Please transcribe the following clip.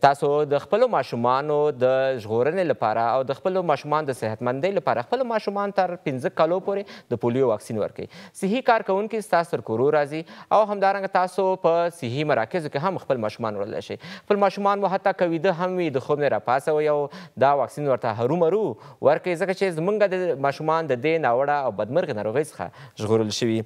تاسو د خپل ماشومانو د ژغورنې لپاره او د خپل ماشومان د صحتمندۍ لپاره خپل ماشومان تر 15 کالو پورې د پولیو واکسین ورکړئ صحي کارکونکي ستاسو تر کورو راځي او همدارنګه تاسو په صحي مراکزو کې هم خپل ماشومان وړلی شئ خپل ماشومان مو حتی که ویده هم وي د خوب نه راپاڅوئ او دا واکسین ورته هرومرو ورکړئ ځکه چې زمونږ د ماشومان د دې ناوړه او بدمرغې ناروغۍ څخه ژغورل شوي